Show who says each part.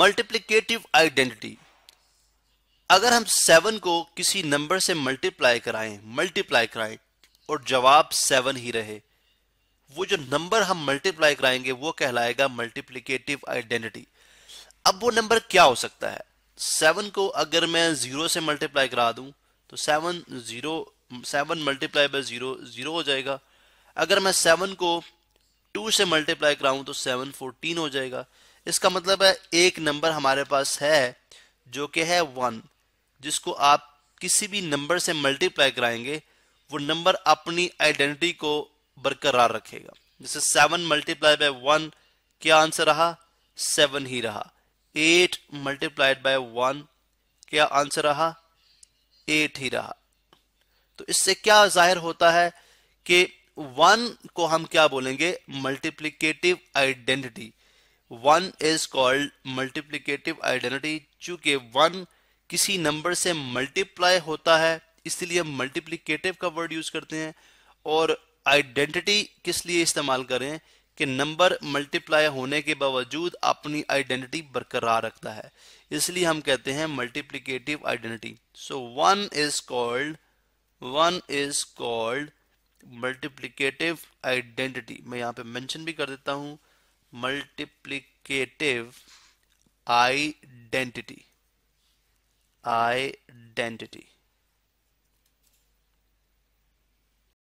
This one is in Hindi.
Speaker 1: मल्टीप्लीकेटिव आइडेंटिटी अगर हम सेवन को किसी नंबर से मल्टीप्लाई कराएं मल्टीप्लाई कराएं और जवाब सेवन ही रहे वो जो नंबर हम मल्टीप्लाई कराएंगे वो कहलाएगा मल्टीप्लीकेटिव आइडेंटिटी अब वो नंबर क्या हो सकता है सेवन को अगर मैं जीरो से मल्टीप्लाई करा दूं तो seven zero seven multiply by zero zero हो जाएगा अगर मैं सेवन को टू से मल्टीप्लाई कराऊं तो सेवन फोर्टीन हो जाएगा इसका मतलब है एक नंबर हमारे पास है जो कि है वन जिसको आप किसी भी नंबर से मल्टीप्लाई कराएंगे वो नंबर अपनी आइडेंटिटी को बरकरार रखेगा जैसे सेवन मल्टीप्लाई बाय वन क्या आंसर रहा सेवन ही रहा एट मल्टीप्लाइड बाय वन क्या आंसर रहा एट ही रहा तो इससे क्या जाहिर होता है कि वन को हम क्या बोलेंगे multiplicative identity one is called multiplicative identity चूंकि वन किसी नंबर से मल्टीप्लाई होता है इसलिए हम मल्टीप्लीकेटिव का वर्ड यूज करते हैं और आइडेंटिटी किस लिए इस्तेमाल करें कि नंबर मल्टीप्लाई होने के बावजूद अपनी आइडेंटिटी बरकरार रखता है इसलिए हम कहते हैं multiplicative identity so one is called one is called multiplicative identity मैं यहाँ पे मेंशन भी कर देता हूँ multiplicative identity
Speaker 2: identity